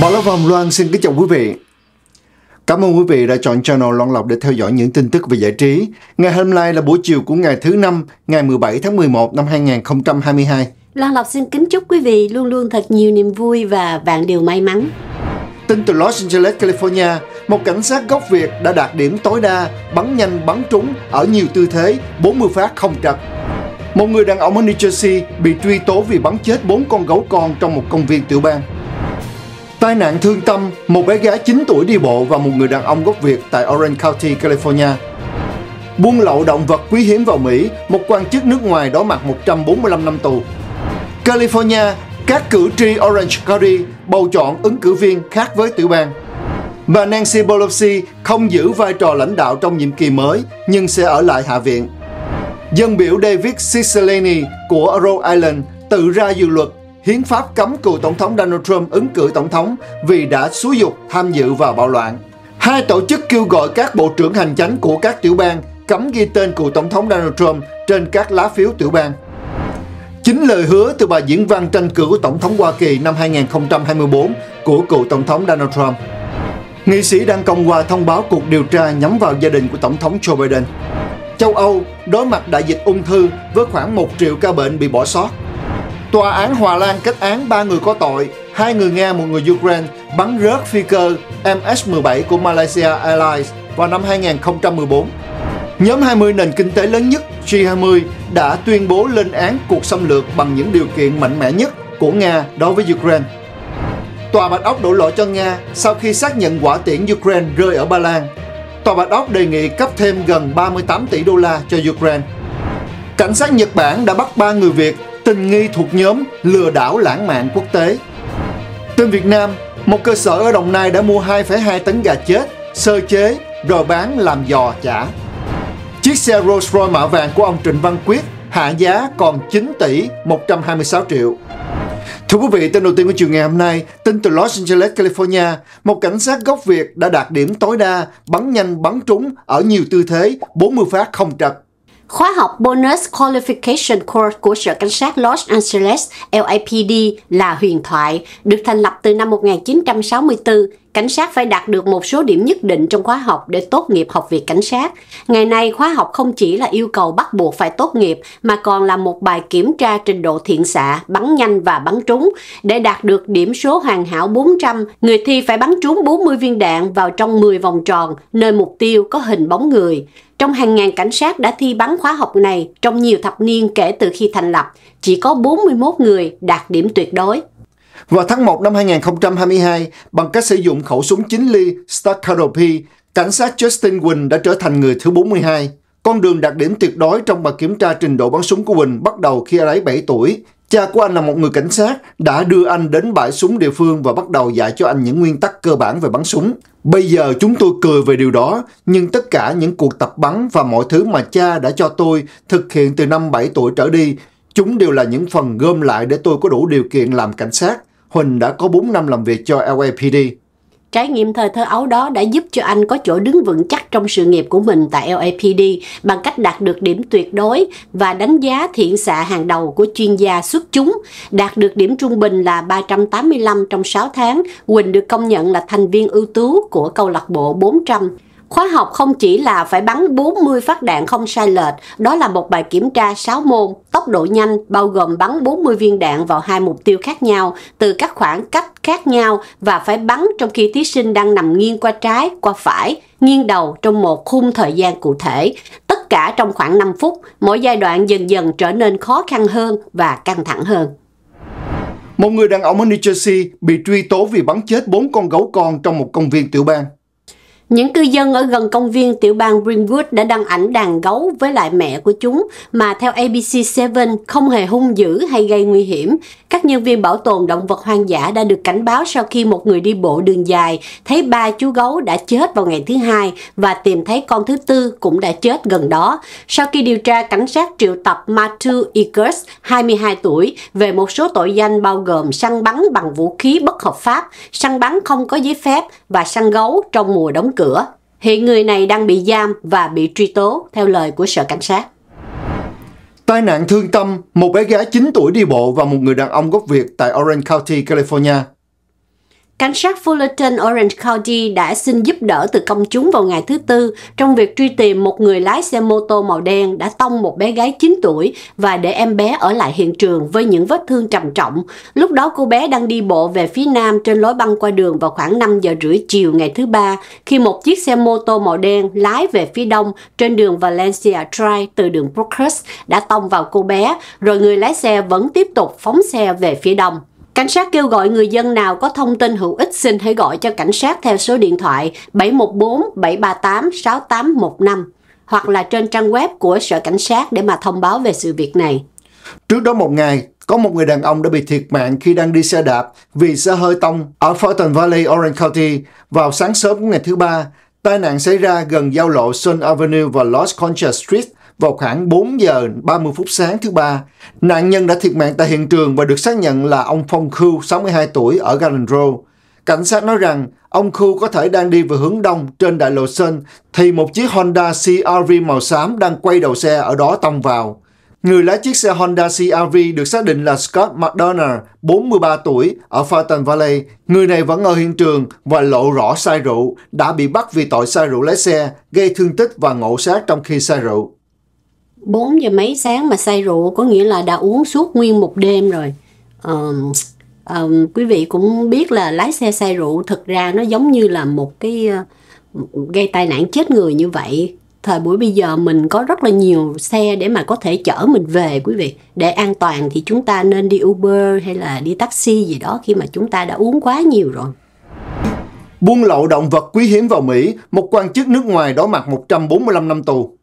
Bảo lộc Vòng Loan xin kính chào quý vị. Cảm ơn quý vị đã chọn channel Loan Lộc để theo dõi những tin tức về giải trí. Ngày hôm nay là buổi chiều của ngày thứ năm, ngày 17 tháng 11 năm 2022. Loan Lộc xin kính chúc quý vị luôn luôn thật nhiều niềm vui và vạn điều may mắn. Tin từ Los Angeles, California, một cảnh sát gốc Việt đã đạt điểm tối đa bắn nhanh bắn trúng ở nhiều tư thế, 40 phát không trật. Một người đàn ông ở New Jersey bị truy tố vì bắn chết bốn con gấu con trong một công viên tiểu bang. Tai nạn thương tâm, một bé gái 9 tuổi đi bộ và một người đàn ông gốc Việt tại Orange County, California. Buôn lậu động vật quý hiếm vào Mỹ, một quan chức nước ngoài đối mặt 145 năm tù. California, các cử tri Orange County bầu chọn ứng cử viên khác với tiểu bang. Bà Nancy Pelosi không giữ vai trò lãnh đạo trong nhiệm kỳ mới nhưng sẽ ở lại Hạ viện. Dân biểu David Cicilline của Rhode Island tự ra dự luật hiến pháp cấm cựu tổng thống Donald Trump ứng cử tổng thống vì đã xúi dục tham dự vào bạo loạn. Hai tổ chức kêu gọi các bộ trưởng hành chánh của các tiểu bang cấm ghi tên cựu tổng thống Donald Trump trên các lá phiếu tiểu bang. Chính lời hứa từ bài diễn văn tranh cử của Tổng thống Hoa Kỳ năm 2024 của cựu Tổng thống Donald Trump. Nghị sĩ đang công qua thông báo cuộc điều tra nhắm vào gia đình của Tổng thống Joe Biden. Châu Âu đối mặt đại dịch ung thư với khoảng 1 triệu ca bệnh bị bỏ sót. Tòa án Hòa Lan kết án ba người có tội, hai người Nga, một người Ukraine bắn rớt phi cơ MS-17 của Malaysia Airlines vào năm 2014. Nhóm 20 nền kinh tế lớn nhất G20 đã tuyên bố lên án cuộc xâm lược bằng những điều kiện mạnh mẽ nhất của Nga đối với Ukraine. Tòa Bạch Ốc đổ lỗi cho Nga sau khi xác nhận quả tiễn Ukraine rơi ở Ba Lan. Tòa Bạch Ốc đề nghị cấp thêm gần 38 tỷ đô la cho Ukraine. Cảnh sát Nhật Bản đã bắt 3 người Việt tình nghi thuộc nhóm lừa đảo lãng mạn quốc tế. Tên Việt Nam, một cơ sở ở Đồng Nai đã mua 2,2 tấn gà chết, sơ chế rồi bán làm giò chả. Chiếc xe Rolls-Royce mạ vàng của ông Trịnh Văn Quyết hạ giá còn 9 tỷ 126 triệu. Thưa quý vị, tin đầu tiên của chiều ngày hôm nay, tin từ Los Angeles, California, một cảnh sát gốc Việt đã đạt điểm tối đa bắn nhanh bắn trúng ở nhiều tư thế 40 phát không trật. Khóa học Bonus Qualification Course của Sở Cảnh sát Los Angeles LAPD là huyền thoại, được thành lập từ năm 1964 cảnh sát phải đạt được một số điểm nhất định trong khóa học để tốt nghiệp học viện cảnh sát. Ngày nay, khóa học không chỉ là yêu cầu bắt buộc phải tốt nghiệp mà còn là một bài kiểm tra trình độ thiện xạ, bắn nhanh và bắn trúng. Để đạt được điểm số hoàn hảo 400, người thi phải bắn trúng 40 viên đạn vào trong 10 vòng tròn, nơi mục tiêu có hình bóng người. Trong hàng ngàn cảnh sát đã thi bắn khóa học này trong nhiều thập niên kể từ khi thành lập, chỉ có 41 người đạt điểm tuyệt đối. Vào tháng 1 năm 2022, bằng cách sử dụng khẩu súng 9 ly Staccato P, cảnh sát Justin Quinn đã trở thành người thứ 42. Con đường đạt điểm tuyệt đối trong bài kiểm tra trình độ bắn súng của Quỳnh bắt đầu khi anh ấy 7 tuổi. Cha của anh là một người cảnh sát, đã đưa anh đến bãi súng địa phương và bắt đầu dạy cho anh những nguyên tắc cơ bản về bắn súng. Bây giờ chúng tôi cười về điều đó, nhưng tất cả những cuộc tập bắn và mọi thứ mà cha đã cho tôi thực hiện từ năm 7 tuổi trở đi Chúng đều là những phần gom lại để tôi có đủ điều kiện làm cảnh sát. Huỳnh đã có 4 năm làm việc cho LAPD. Trải nghiệm thời thơ ấu đó đã giúp cho anh có chỗ đứng vững chắc trong sự nghiệp của mình tại LAPD bằng cách đạt được điểm tuyệt đối và đánh giá thiện xạ hàng đầu của chuyên gia xuất chúng. Đạt được điểm trung bình là 385 trong 6 tháng, Quỳnh được công nhận là thành viên ưu tú của câu lạc bộ 400. Khóa học không chỉ là phải bắn 40 phát đạn không sai lệch, đó là một bài kiểm tra 6 môn, tốc độ nhanh bao gồm bắn 40 viên đạn vào hai mục tiêu khác nhau từ các khoảng cách khác nhau và phải bắn trong khi thí sinh đang nằm nghiêng qua trái, qua phải, nghiêng đầu trong một khung thời gian cụ thể. Tất cả trong khoảng 5 phút, mỗi giai đoạn dần dần trở nên khó khăn hơn và căng thẳng hơn. Một người đàn ông ở New Jersey bị truy tố vì bắn chết bốn con gấu con trong một công viên tiểu bang. Những cư dân ở gần công viên tiểu bang Greenwood đã đăng ảnh đàn gấu với lại mẹ của chúng mà theo ABC7 không hề hung dữ hay gây nguy hiểm. Các nhân viên bảo tồn động vật hoang dã đã được cảnh báo sau khi một người đi bộ đường dài thấy ba chú gấu đã chết vào ngày thứ hai và tìm thấy con thứ tư cũng đã chết gần đó. Sau khi điều tra, cảnh sát triệu tập Matthew Eckers, 22 tuổi, về một số tội danh bao gồm săn bắn bằng vũ khí bất hợp pháp, săn bắn không có giấy phép, và săn gấu trong mùa đóng cửa. Hiện người này đang bị giam và bị truy tố theo lời của Sở Cảnh sát. Tai nạn thương tâm, một bé gái 9 tuổi đi bộ và một người đàn ông gốc Việt tại Orange County, California Cảnh sát Fullerton Orange County đã xin giúp đỡ từ công chúng vào ngày thứ Tư trong việc truy tìm một người lái xe mô tô màu đen đã tông một bé gái 9 tuổi và để em bé ở lại hiện trường với những vết thương trầm trọng. Lúc đó cô bé đang đi bộ về phía nam trên lối băng qua đường vào khoảng 5 giờ rưỡi chiều ngày thứ Ba khi một chiếc xe mô tô màu đen lái về phía đông trên đường Valencia Drive từ đường Brookhurst đã tông vào cô bé, rồi người lái xe vẫn tiếp tục phóng xe về phía đông. Cảnh sát kêu gọi người dân nào có thông tin hữu ích xin hãy gọi cho cảnh sát theo số điện thoại 714 738 6815 hoặc là trên trang web của Sở Cảnh sát để mà thông báo về sự việc này. Trước đó một ngày, có một người đàn ông đã bị thiệt mạng khi đang đi xe đạp vì xe hơi tông ở Fulton Valley, Orange County vào sáng sớm của ngày thứ ba. Tai nạn xảy ra gần giao lộ Sun Avenue và Los Concha Street vào khoảng 4 giờ 30 phút sáng thứ ba. Nạn nhân đã thiệt mạng tại hiện trường và được xác nhận là ông Phong Khu, 62 tuổi, ở Garden Road. Cảnh sát nói rằng ông Khu có thể đang đi về hướng đông trên đại lộ Sơn thì một chiếc Honda CRV màu xám đang quay đầu xe ở đó tông vào. Người lái chiếc xe Honda CRV được xác định là Scott McDonough, 43 tuổi, ở Fountain Valley. Người này vẫn ở hiện trường và lộ rõ sai rượu, đã bị bắt vì tội sai rượu lái xe, gây thương tích và ngộ sát trong khi sai rượu. 4 giờ mấy sáng mà say rượu có nghĩa là đã uống suốt nguyên một đêm rồi um, um, quý vị cũng biết là lái xe say rượu thực ra nó giống như là một cái uh, gây tai nạn chết người như vậy thời buổi bây giờ mình có rất là nhiều xe để mà có thể chở mình về quý vị để an toàn thì chúng ta nên đi Uber hay là đi taxi gì đó khi mà chúng ta đã uống quá nhiều rồi Buôn lậu động vật quý hiếm vào Mỹ, một quan chức nước ngoài đối mặt 145 năm tù.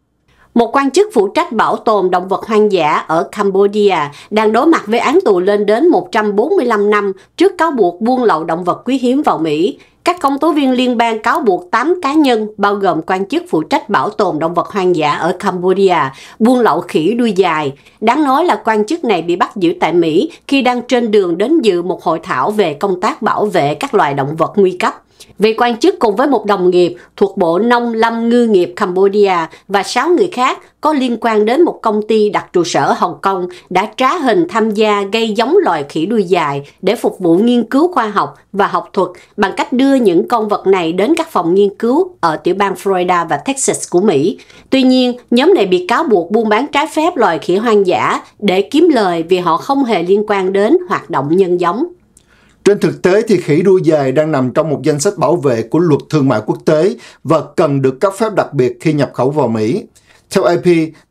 Một quan chức phụ trách bảo tồn động vật hoang dã ở Cambodia đang đối mặt với án tù lên đến 145 năm trước cáo buộc buôn lậu động vật quý hiếm vào Mỹ. Các công tố viên liên bang cáo buộc 8 cá nhân, bao gồm quan chức phụ trách bảo tồn động vật hoang dã ở Cambodia, buôn lậu khỉ đuôi dài. Đáng nói là quan chức này bị bắt giữ tại Mỹ khi đang trên đường đến dự một hội thảo về công tác bảo vệ các loài động vật nguy cấp. Vị quan chức cùng với một đồng nghiệp thuộc Bộ Nông Lâm Ngư nghiệp Cambodia và 6 người khác có liên quan đến một công ty đặt trụ sở ở Hồng Kông đã trá hình tham gia gây giống loài khỉ đuôi dài để phục vụ nghiên cứu khoa học và học thuật bằng cách đưa những con vật này đến các phòng nghiên cứu ở tiểu bang Florida và Texas của Mỹ. Tuy nhiên, nhóm này bị cáo buộc buôn bán trái phép loài khỉ hoang dã để kiếm lời vì họ không hề liên quan đến hoạt động nhân giống. Trên thực tế thì khỉ đuôi dài đang nằm trong một danh sách bảo vệ của luật thương mại quốc tế và cần được cấp phép đặc biệt khi nhập khẩu vào Mỹ. Theo AP,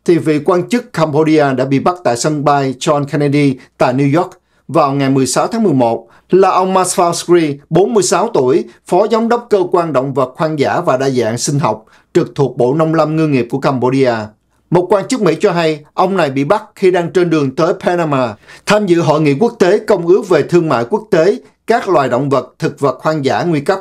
thì vị quan chức Cambodia đã bị bắt tại sân bay John Kennedy tại New York vào ngày 16 tháng 11 là ông Masfal Skri, 46 tuổi, phó giám đốc cơ quan động vật hoang dã và đa dạng sinh học trực thuộc Bộ Nông lâm Ngư nghiệp của Cambodia. Một quan chức Mỹ cho hay ông này bị bắt khi đang trên đường tới Panama tham dự hội nghị quốc tế công ước về thương mại quốc tế các loài động vật, thực vật hoang dã nguy cấp.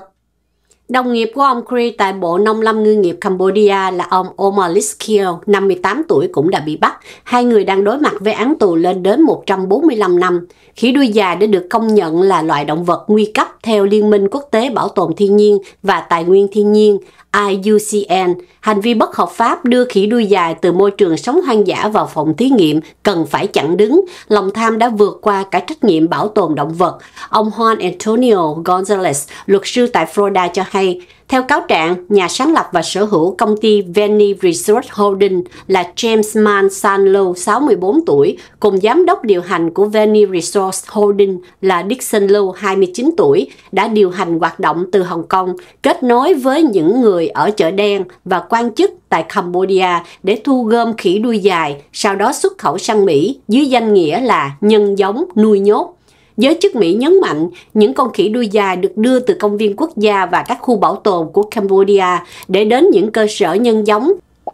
Đồng nghiệp của ông Kri tại Bộ Nông lâm Ngư nghiệp Cambodia là ông Omar Liskio, 58 tuổi cũng đã bị bắt. Hai người đang đối mặt với án tù lên đến 145 năm. Khỉ đuôi dài đã được công nhận là loại động vật nguy cấp theo Liên minh Quốc tế Bảo tồn Thiên nhiên và Tài nguyên Thiên nhiên. IUCN, hành vi bất hợp pháp đưa khỉ đuôi dài từ môi trường sống hoang dã vào phòng thí nghiệm cần phải chặn đứng. Lòng tham đã vượt qua cả trách nhiệm bảo tồn động vật. Ông Juan Antonio Gonzalez, luật sư tại Florida cho hay, theo cáo trạng, nhà sáng lập và sở hữu công ty Veni Resort Holding là James Man Sanlow, 64 tuổi, cùng giám đốc điều hành của Veni Resort Holding là Dixon Lu 29 tuổi, đã điều hành hoạt động từ Hồng Kông, kết nối với những người ở chợ đen và quan chức tại Cambodia để thu gom khỉ đuôi dài, sau đó xuất khẩu sang Mỹ dưới danh nghĩa là nhân giống nuôi nhốt Giới chức Mỹ nhấn mạnh những con khỉ đuôi dài được đưa từ công viên quốc gia và các khu bảo tồn của Cambodia để đến những cơ sở nhân giống.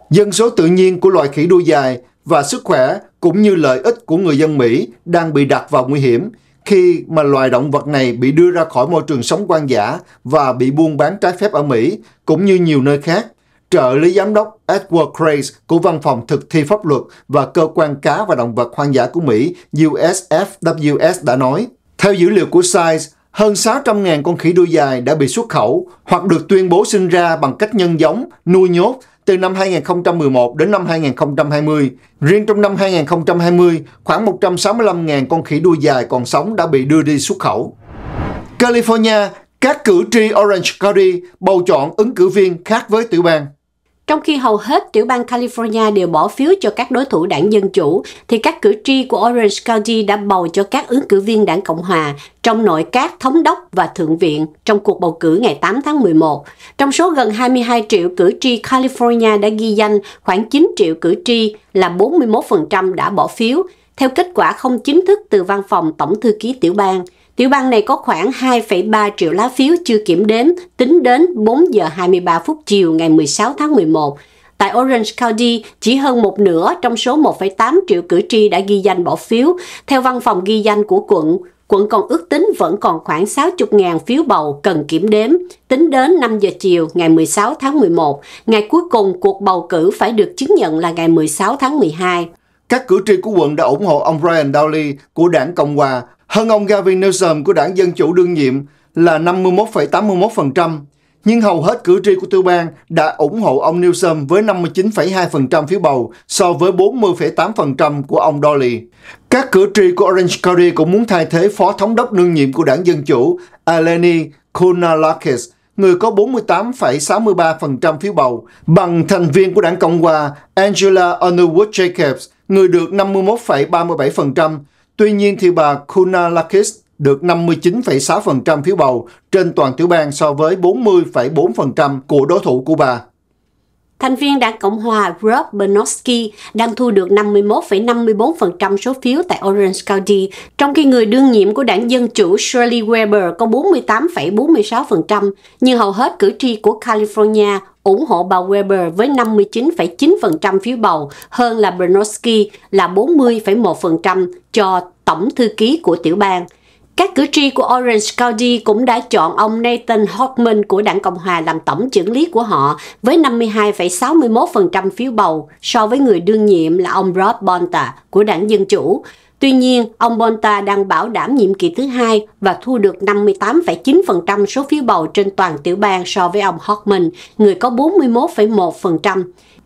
Dân số tự nhiên của loài khỉ đuôi dài và sức khỏe cũng như lợi ích của người dân Mỹ đang bị đặt vào nguy hiểm khi mà loài động vật này bị đưa ra khỏi môi trường sống quan giả và bị buôn bán trái phép ở Mỹ cũng như nhiều nơi khác trợ lý giám đốc Edward Crace của Văn phòng Thực thi Pháp luật và Cơ quan Cá và Động vật Hoang dã của Mỹ USFWS đã nói. Theo dữ liệu của Science, hơn 600.000 con khỉ đuôi dài đã bị xuất khẩu hoặc được tuyên bố sinh ra bằng cách nhân giống, nuôi nhốt từ năm 2011 đến năm 2020. Riêng trong năm 2020, khoảng 165.000 con khỉ đuôi dài còn sống đã bị đưa đi xuất khẩu. California, các cử tri Orange County bầu chọn ứng cử viên khác với tiểu bang. Trong khi hầu hết tiểu bang California đều bỏ phiếu cho các đối thủ đảng Dân Chủ, thì các cử tri của Orange County đã bầu cho các ứng cử viên đảng Cộng Hòa trong nội các thống đốc và thượng viện trong cuộc bầu cử ngày 8 tháng 11. Trong số gần 22 triệu cử tri California đã ghi danh, khoảng 9 triệu cử tri là 41% đã bỏ phiếu, theo kết quả không chính thức từ văn phòng Tổng thư ký tiểu bang – Tiểu bang này có khoảng 2,3 triệu lá phiếu chưa kiểm đếm tính đến 4 giờ 23 phút chiều ngày 16 tháng 11. Tại Orange County, chỉ hơn một nửa trong số 1,8 triệu cử tri đã ghi danh bỏ phiếu. Theo văn phòng ghi danh của quận, quận còn ước tính vẫn còn khoảng 60.000 phiếu bầu cần kiểm đếm. Tính đến 5 giờ chiều ngày 16 tháng 11, ngày cuối cùng cuộc bầu cử phải được chứng nhận là ngày 16 tháng 12. Các cử tri của quận đã ủng hộ ông Brian Dowley của đảng Cộng hòa hơn ông Gavin Newsom của đảng Dân Chủ đương nhiệm là 51,81%, nhưng hầu hết cử tri của tiểu bang đã ủng hộ ông Newsom với 59,2% phiếu bầu so với 40,8% của ông Dolly. Các cử tri của Orange County cũng muốn thay thế phó thống đốc đương nhiệm của đảng Dân Chủ Eleni Kunalakis, người có 48,63% phiếu bầu, bằng thành viên của đảng Cộng hòa Angela Underwood Jacobs, người được 51,37%, Tuy nhiên thì bà Kunalakis được 59,6% phiếu bầu trên toàn tiểu bang so với 40,4% của đối thủ của bà. Thành viên Đảng Cộng hòa Rob bernoski đang thu được 51,54% số phiếu tại Orange County, trong khi người đương nhiệm của đảng Dân Chủ Shirley Weber có 48,46%, nhưng hầu hết cử tri của California ủng hộ bà Weber với 59,9% phiếu bầu, hơn là bernoski là 40,1% cho tổng thư ký của tiểu bang. Các cử tri của Orange County cũng đã chọn ông Nathan Hockman của đảng Cộng hòa làm tổng trưởng lý của họ với 52,61% phiếu bầu so với người đương nhiệm là ông Rob Bonta của đảng Dân Chủ. Tuy nhiên, ông Bonta đang bảo đảm nhiệm kỳ thứ hai và thu được 58,9% số phiếu bầu trên toàn tiểu bang so với ông Hockman, người có 41,1%.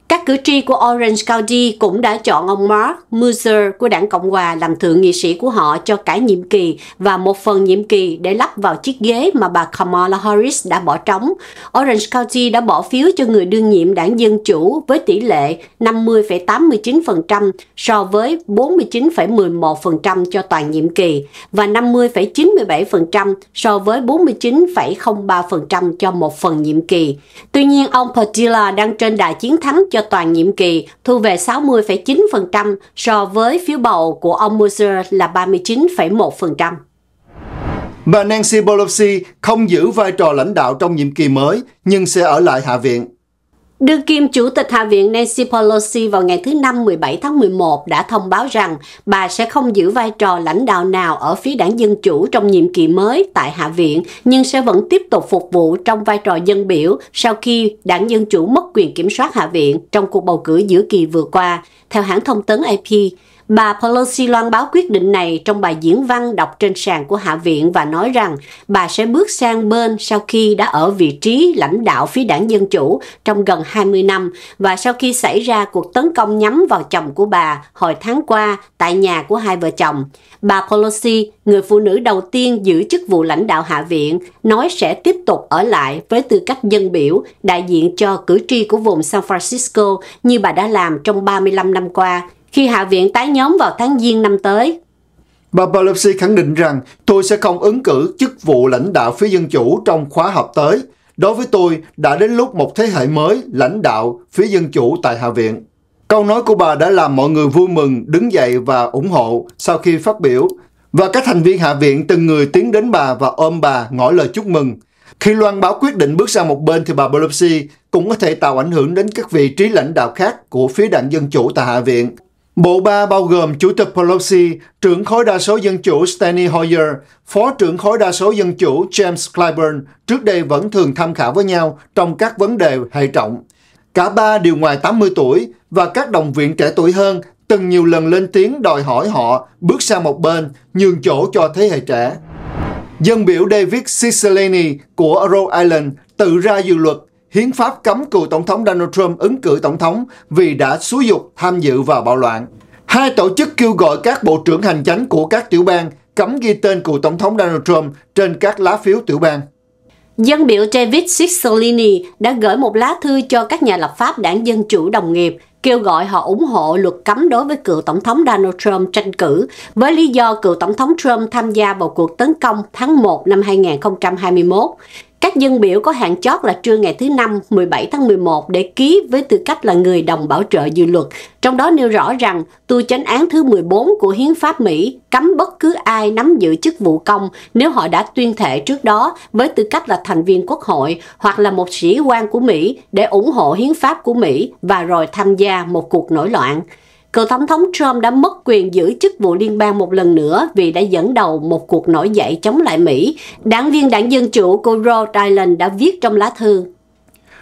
Các cử tri của Orange County cũng đã chọn ông Mark Musser của đảng Cộng hòa làm thượng nghị sĩ của họ cho cả nhiệm kỳ và một phần nhiệm kỳ để lắp vào chiếc ghế mà bà Kamala Harris đã bỏ trống. Orange County đã bỏ phiếu cho người đương nhiệm đảng Dân Chủ với tỷ lệ 50,89% so với 49,11% cho toàn nhiệm kỳ và 50,97% so với 49,03% cho một phần nhiệm kỳ. Tuy nhiên, ông Padilla đang trên đà chiến thắng cho cho toàn nhiệm kỳ, thu về 60,9% so với phiếu bầu của ông Moser là 39,1%. Bà Nancy Pelosi không giữ vai trò lãnh đạo trong nhiệm kỳ mới, nhưng sẽ ở lại Hạ viện. Đương kim Chủ tịch Hạ viện Nancy Pelosi vào ngày thứ Năm 17 tháng 11 đã thông báo rằng bà sẽ không giữ vai trò lãnh đạo nào ở phía đảng Dân Chủ trong nhiệm kỳ mới tại Hạ viện, nhưng sẽ vẫn tiếp tục phục vụ trong vai trò dân biểu sau khi đảng Dân Chủ mất quyền kiểm soát Hạ viện trong cuộc bầu cử giữa kỳ vừa qua, theo hãng thông tấn AP. Bà Pelosi loan báo quyết định này trong bài diễn văn đọc trên sàn của Hạ viện và nói rằng bà sẽ bước sang bên sau khi đã ở vị trí lãnh đạo phía đảng Dân Chủ trong gần 20 năm và sau khi xảy ra cuộc tấn công nhắm vào chồng của bà hồi tháng qua tại nhà của hai vợ chồng. Bà Pelosi, người phụ nữ đầu tiên giữ chức vụ lãnh đạo Hạ viện, nói sẽ tiếp tục ở lại với tư cách dân biểu đại diện cho cử tri của vùng San Francisco như bà đã làm trong 35 năm qua khi Hạ viện tái nhóm vào tháng Giêng năm tới. Bà Pelosi khẳng định rằng tôi sẽ không ứng cử chức vụ lãnh đạo phía Dân Chủ trong khóa họp tới. Đối với tôi, đã đến lúc một thế hệ mới lãnh đạo phía Dân Chủ tại Hạ viện. Câu nói của bà đã làm mọi người vui mừng, đứng dậy và ủng hộ sau khi phát biểu. Và các thành viên Hạ viện từng người tiến đến bà và ôm bà ngỏ lời chúc mừng. Khi loan báo quyết định bước sang một bên thì bà Pelosi cũng có thể tạo ảnh hưởng đến các vị trí lãnh đạo khác của phía đảng Dân Chủ tại Hạ viện. Bộ ba bao gồm Chủ tịch Pelosi, trưởng khối đa số dân chủ Steny Hoyer, phó trưởng khối đa số dân chủ James Clyburn trước đây vẫn thường tham khảo với nhau trong các vấn đề hệ trọng. Cả ba đều ngoài 80 tuổi và các đồng viện trẻ tuổi hơn từng nhiều lần lên tiếng đòi hỏi họ bước sang một bên, nhường chỗ cho thế hệ trẻ. Dân biểu David Cicilline của Rhode Island tự ra dự luật Hiến pháp cấm cựu Tổng thống Donald Trump ứng cử Tổng thống vì đã xúi dục tham dự vào bạo loạn. Hai tổ chức kêu gọi các bộ trưởng hành chánh của các tiểu bang cấm ghi tên cựu Tổng thống Donald Trump trên các lá phiếu tiểu bang. Dân biểu David Cicilline đã gửi một lá thư cho các nhà lập pháp đảng Dân Chủ đồng nghiệp kêu gọi họ ủng hộ luật cấm đối với cựu Tổng thống Donald Trump tranh cử với lý do cựu Tổng thống Trump tham gia vào cuộc tấn công tháng 1 năm 2021. Các dân biểu có hạn chót là trưa ngày thứ Năm 17 tháng 11 để ký với tư cách là người đồng bảo trợ dự luật, trong đó nêu rõ rằng tu chánh án thứ 14 của Hiến pháp Mỹ cấm bất cứ ai nắm giữ chức vụ công nếu họ đã tuyên thệ trước đó với tư cách là thành viên quốc hội hoặc là một sĩ quan của Mỹ để ủng hộ hiến pháp của Mỹ và rồi tham gia một cuộc nổi loạn cựu Tổng thống Trump đã mất quyền giữ chức vụ liên bang một lần nữa vì đã dẫn đầu một cuộc nổi dậy chống lại Mỹ. Đảng viên đảng Dân Chủ của Rhode Island đã viết trong lá thư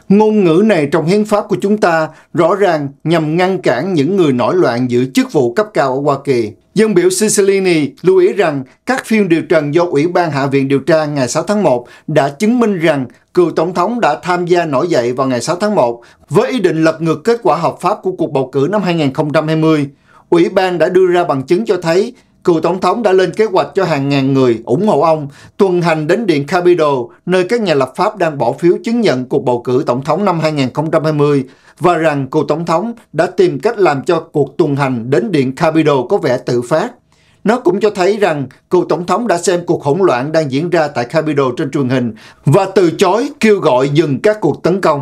Ngôn ngữ này trong hiến pháp của chúng ta rõ ràng nhằm ngăn cản những người nổi loạn giữ chức vụ cấp cao ở Hoa Kỳ. Dân biểu Sicilini lưu ý rằng các phiên điều trần do Ủy ban Hạ viện điều tra ngày 6 tháng 1 đã chứng minh rằng cựu tổng thống đã tham gia nổi dậy vào ngày 6 tháng 1 với ý định lật ngược kết quả hợp pháp của cuộc bầu cử năm 2020. Ủy ban đã đưa ra bằng chứng cho thấy cựu tổng thống đã lên kế hoạch cho hàng ngàn người ủng hộ ông tuần hành đến Điện Capitol, nơi các nhà lập pháp đang bỏ phiếu chứng nhận cuộc bầu cử tổng thống năm 2020, và rằng cựu tổng thống đã tìm cách làm cho cuộc tuần hành đến Điện Capitol có vẻ tự phát. Nó cũng cho thấy rằng cựu tổng thống đã xem cuộc hỗn loạn đang diễn ra tại Capitol trên truyền hình và từ chối kêu gọi dừng các cuộc tấn công.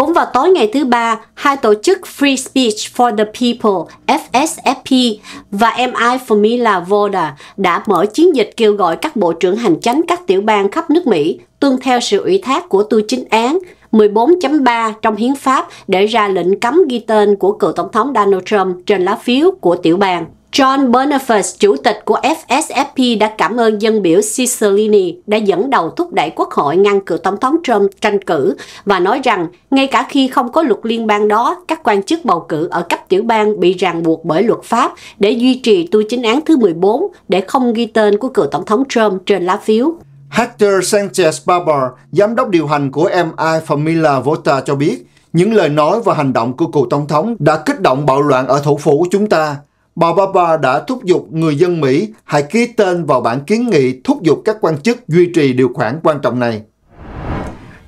Cũng vào tối ngày thứ ba, hai tổ chức Free Speech for the People FSFP và MI for Me là VODA đã mở chiến dịch kêu gọi các bộ trưởng hành chánh các tiểu bang khắp nước Mỹ tuân theo sự ủy thác của tu chính án 14.3 trong hiến pháp để ra lệnh cấm ghi tên của cựu tổng thống Donald Trump trên lá phiếu của tiểu bang. John Boniface, chủ tịch của FSFP đã cảm ơn dân biểu Cicilline đã dẫn đầu thúc đẩy quốc hội ngăn cử tổng thống Trump tranh cử và nói rằng ngay cả khi không có luật liên bang đó, các quan chức bầu cử ở cấp tiểu bang bị ràng buộc bởi luật pháp để duy trì tu chính án thứ 14 để không ghi tên của cựu tổng thống Trump trên lá phiếu. Hector Sanchez Barber, giám đốc điều hành của MI Familia Vota cho biết, những lời nói và hành động của cựu tổng thống đã kích động bạo loạn ở thủ phủ của chúng ta bà Barbara đã thúc giục người dân Mỹ hãy ký tên vào bản kiến nghị thúc giục các quan chức duy trì điều khoản quan trọng này.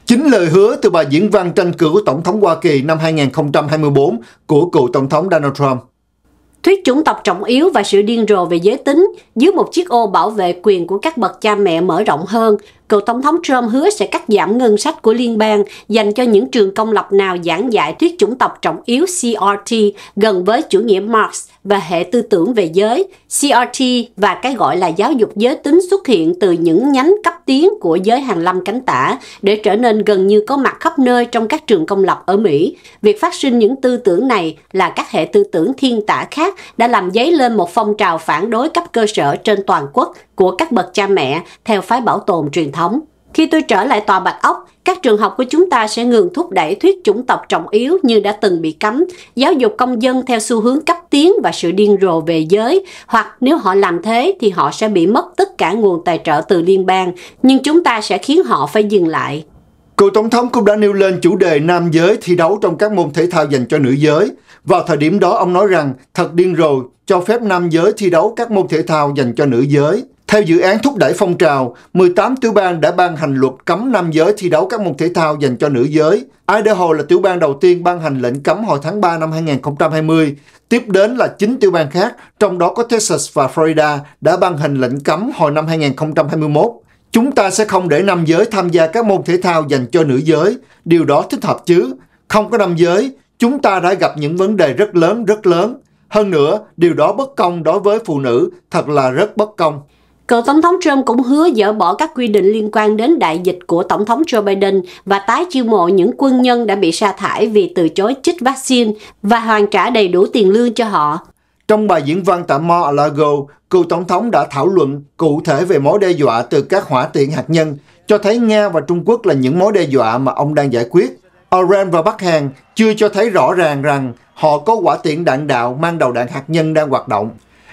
Chính lời hứa từ bài diễn văn tranh cử của Tổng thống Hoa Kỳ năm 2024 của cựu Tổng thống Donald Trump. Thuyết chủng tộc trọng yếu và sự điên rồ về giới tính dưới một chiếc ô bảo vệ quyền của các bậc cha mẹ mở rộng hơn, cựu Tổng thống Trump hứa sẽ cắt giảm ngân sách của liên bang dành cho những trường công lập nào giảng dạy thuyết chủng tộc trọng yếu CRT gần với chủ nghĩa Marx và hệ tư tưởng về giới, CRT và cái gọi là giáo dục giới tính xuất hiện từ những nhánh cấp tiến của giới hàng lâm cánh tả để trở nên gần như có mặt khắp nơi trong các trường công lập ở Mỹ. Việc phát sinh những tư tưởng này là các hệ tư tưởng thiên tả khác đã làm dấy lên một phong trào phản đối cấp cơ sở trên toàn quốc của các bậc cha mẹ theo phái bảo tồn truyền thống. Khi tôi trở lại tòa Bạch Ốc, các trường học của chúng ta sẽ ngừng thúc đẩy thuyết chủng tộc trọng yếu như đã từng bị cấm, giáo dục công dân theo xu hướng cấp tiến và sự điên rồ về giới, hoặc nếu họ làm thế thì họ sẽ bị mất tất cả nguồn tài trợ từ liên bang, nhưng chúng ta sẽ khiến họ phải dừng lại. Cựu Tổng thống cũng đã nêu lên chủ đề nam giới thi đấu trong các môn thể thao dành cho nữ giới. Vào thời điểm đó, ông nói rằng thật điên rồ cho phép nam giới thi đấu các môn thể thao dành cho nữ giới. Theo dự án thúc đẩy phong trào, 18 tiểu bang đã ban hành luật cấm nam giới thi đấu các môn thể thao dành cho nữ giới. Idaho là tiểu bang đầu tiên ban hành lệnh cấm hồi tháng 3 năm 2020. Tiếp đến là 9 tiểu bang khác, trong đó có Texas và Florida đã ban hành lệnh cấm hồi năm 2021. Chúng ta sẽ không để nam giới tham gia các môn thể thao dành cho nữ giới. Điều đó thích hợp chứ. Không có nam giới, chúng ta đã gặp những vấn đề rất lớn, rất lớn. Hơn nữa, điều đó bất công đối với phụ nữ thật là rất bất công. Cựu Tổng thống Trump cũng hứa dỡ bỏ các quy định liên quan đến đại dịch của Tổng thống Joe Biden và tái chiêu mộ những quân nhân đã bị sa thải vì từ chối chích vaccine và hoàn trả đầy đủ tiền lương cho họ. Trong bài diễn văn tại Mar-a-Lago, cựu Tổng thống đã thảo luận cụ thể về mối đe dọa từ các hỏa tiễn hạt nhân, cho thấy Nga và Trung Quốc là những mối đe dọa mà ông đang giải quyết. Iran và Bắc Hàn chưa cho thấy rõ ràng rằng họ có quả tiễn đạn đạo mang đầu đạn hạt nhân đang hoạt động.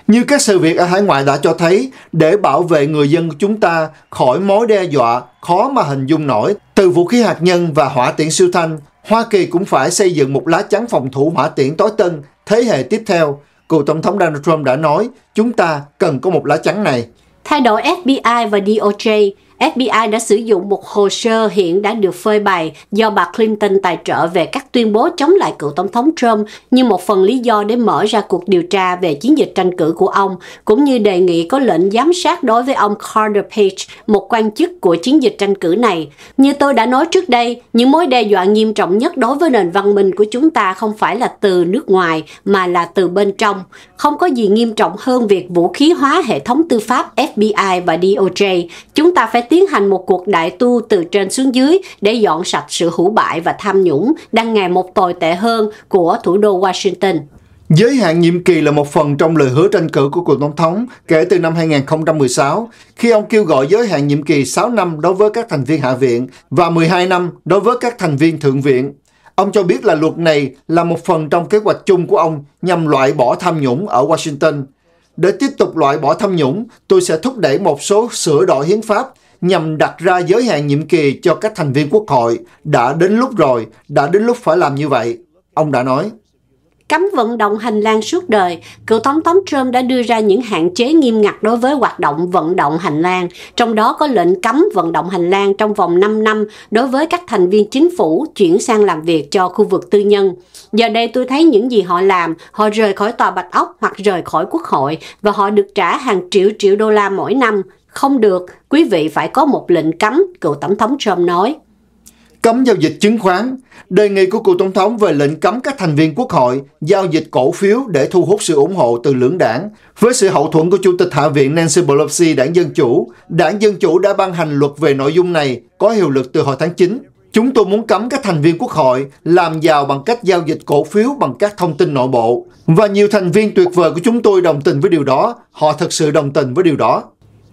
Như các sự việc ở hải ngoại đã cho thấy, để bảo vệ người dân chúng ta khỏi mối đe dọa khó mà hình dung nổi, từ vũ khí hạt nhân và hỏa tiễn siêu thanh, Hoa Kỳ cũng phải xây dựng một lá chắn phòng thủ hỏa tiễn tối tân thế hệ tiếp theo. Cựu Tổng thống Donald Trump đã nói, chúng ta cần có một lá chắn này. Thay đổi FBI và DOJ, FBI đã sử dụng một hồ sơ hiện đã được phơi bày do bà Clinton tài trợ về các tuyên bố chống lại cựu Tổng thống Trump như một phần lý do để mở ra cuộc điều tra về chiến dịch tranh cử của ông, cũng như đề nghị có lệnh giám sát đối với ông Carter Page, một quan chức của chiến dịch tranh cử này. Như tôi đã nói trước đây, những mối đe dọa nghiêm trọng nhất đối với nền văn minh của chúng ta không phải là từ nước ngoài mà là từ bên trong. Không có gì nghiêm trọng hơn việc vũ khí hóa hệ thống tư pháp FBI và DOJ. Chúng ta phải tiến hành một cuộc đại tu từ trên xuống dưới để dọn sạch sự hủ bại và tham nhũng đang ngày một tồi tệ hơn của thủ đô Washington. Giới hạn nhiệm kỳ là một phần trong lời hứa tranh cử của cựu tổng thống kể từ năm 2016, khi ông kêu gọi giới hạn nhiệm kỳ 6 năm đối với các thành viên Hạ viện và 12 năm đối với các thành viên Thượng viện. Ông cho biết là luật này là một phần trong kế hoạch chung của ông nhằm loại bỏ tham nhũng ở Washington. Để tiếp tục loại bỏ tham nhũng, tôi sẽ thúc đẩy một số sửa đổi hiến pháp nhằm đặt ra giới hạn nhiệm kỳ cho các thành viên quốc hội. Đã đến lúc rồi, đã đến lúc phải làm như vậy, ông đã nói. Cấm vận động hành lang suốt đời, cựu Tổng thống Trump đã đưa ra những hạn chế nghiêm ngặt đối với hoạt động vận động hành lang, trong đó có lệnh cấm vận động hành lang trong vòng 5 năm đối với các thành viên chính phủ chuyển sang làm việc cho khu vực tư nhân. Giờ đây tôi thấy những gì họ làm, họ rời khỏi tòa Bạch Ốc hoặc rời khỏi quốc hội và họ được trả hàng triệu triệu đô la mỗi năm. Không được, quý vị phải có một lệnh cấm, cựu Tổng thống Trump nói. Cấm giao dịch chứng khoán, đề nghị của cựu Tổng thống về lệnh cấm các thành viên quốc hội giao dịch cổ phiếu để thu hút sự ủng hộ từ lưỡng đảng. Với sự hậu thuẫn của Chủ tịch Hạ viện Nancy Pelosi đảng Dân Chủ, đảng Dân Chủ đã ban hành luật về nội dung này có hiệu lực từ hồi tháng 9. Chúng tôi muốn cấm các thành viên quốc hội làm giàu bằng cách giao dịch cổ phiếu bằng các thông tin nội bộ. Và nhiều thành viên tuyệt vời của chúng tôi đồng tình với điều đó. Họ thật sự đồng tình với điều đó.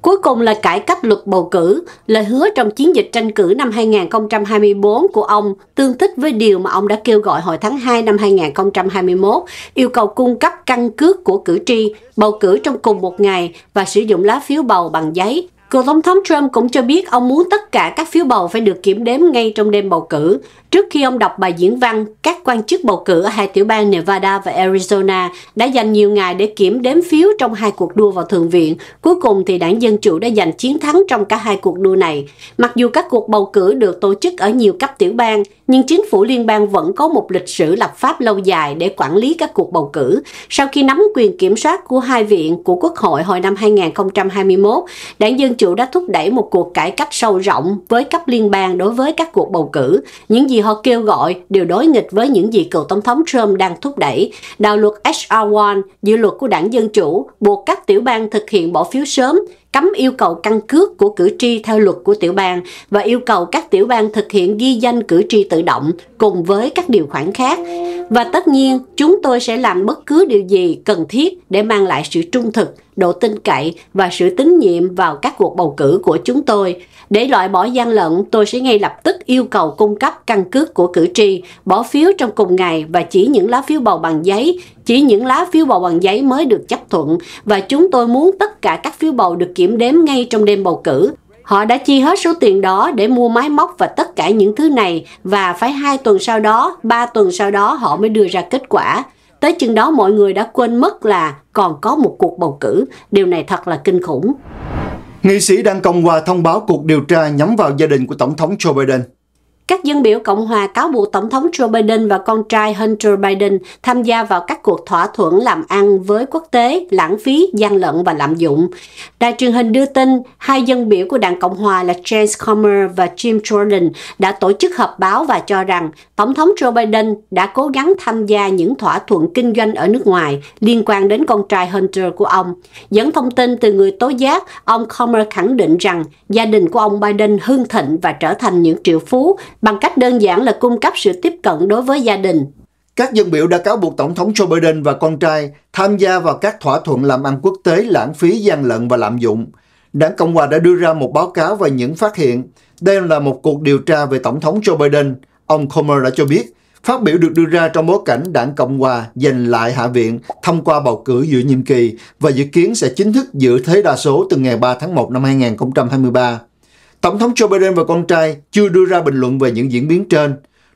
Cuối cùng là cải cách luật bầu cử, lời hứa trong chiến dịch tranh cử năm 2024 của ông tương thích với điều mà ông đã kêu gọi hồi tháng 2 năm 2021, yêu cầu cung cấp căn cước của cử tri, bầu cử trong cùng một ngày và sử dụng lá phiếu bầu bằng giấy Cựu Tổng thống Trump cũng cho biết ông muốn tất cả các phiếu bầu phải được kiểm đếm ngay trong đêm bầu cử. Trước khi ông đọc bài diễn văn, các quan chức bầu cử ở hai tiểu bang Nevada và Arizona đã dành nhiều ngày để kiểm đếm phiếu trong hai cuộc đua vào Thượng viện. Cuối cùng thì đảng Dân Chủ đã giành chiến thắng trong cả hai cuộc đua này. Mặc dù các cuộc bầu cử được tổ chức ở nhiều cấp tiểu bang, nhưng chính phủ liên bang vẫn có một lịch sử lập pháp lâu dài để quản lý các cuộc bầu cử. Sau khi nắm quyền kiểm soát của hai viện của Quốc hội hồi năm 2021, đảng Dân Chủ đã thúc đẩy một cuộc cải cách sâu rộng với cấp liên bang đối với các cuộc bầu cử. Những gì họ kêu gọi đều đối nghịch với những gì cựu Tổng thống Trump đang thúc đẩy. Đạo luật HR1, dự luật của đảng Dân Chủ, buộc các tiểu bang thực hiện bỏ phiếu sớm cấm yêu cầu căn cước của cử tri theo luật của tiểu bang và yêu cầu các tiểu bang thực hiện ghi danh cử tri tự động cùng với các điều khoản khác. Và tất nhiên, chúng tôi sẽ làm bất cứ điều gì cần thiết để mang lại sự trung thực, độ tin cậy và sự tín nhiệm vào các cuộc bầu cử của chúng tôi. Để loại bỏ gian lận, tôi sẽ ngay lập tức yêu cầu cung cấp căn cước của cử tri, bỏ phiếu trong cùng ngày và chỉ những lá phiếu bầu bằng giấy, chỉ những lá phiếu bầu bằng giấy mới được chấp thuận và chúng tôi muốn tất cả các phiếu bầu được kiểm đếm ngay trong đêm bầu cử. Họ đã chi hết số tiền đó để mua máy móc và tất cả những thứ này và phải hai tuần sau đó, ba tuần sau đó họ mới đưa ra kết quả. Tới chừng đó mọi người đã quên mất là còn có một cuộc bầu cử. Điều này thật là kinh khủng. Nghị sĩ đang công hòa thông báo cuộc điều tra nhắm vào gia đình của Tổng thống Joe Biden. Các dân biểu Cộng hòa cáo buộc Tổng thống Joe Biden và con trai Hunter Biden tham gia vào các cuộc thỏa thuận làm ăn với quốc tế, lãng phí, gian lận và lạm dụng. Đài truyền hình đưa tin, hai dân biểu của đảng Cộng hòa là James Comer và Jim Jordan đã tổ chức họp báo và cho rằng Tổng thống Joe Biden đã cố gắng tham gia những thỏa thuận kinh doanh ở nước ngoài liên quan đến con trai Hunter của ông. Dẫn thông tin từ người tố giác, ông Comer khẳng định rằng gia đình của ông Biden hưng thịnh và trở thành những triệu phú bằng cách đơn giản là cung cấp sự tiếp cận đối với gia đình. Các dân biểu đã cáo buộc Tổng thống Joe Biden và con trai tham gia vào các thỏa thuận làm ăn quốc tế lãng phí gian lận và lạm dụng. Đảng Cộng hòa đã đưa ra một báo cáo về những phát hiện. Đây là một cuộc điều tra về Tổng thống Joe Biden. Ông Comer đã cho biết, phát biểu được đưa ra trong bối cảnh Đảng Cộng hòa giành lại Hạ viện thông qua bầu cử giữa nhiệm kỳ và dự kiến sẽ chính thức giữ thế đa số từ ngày 3 tháng 1 năm 2023. Tổng thống Joe Biden và con trai chưa đưa ra bình luận về những diễn biến trên.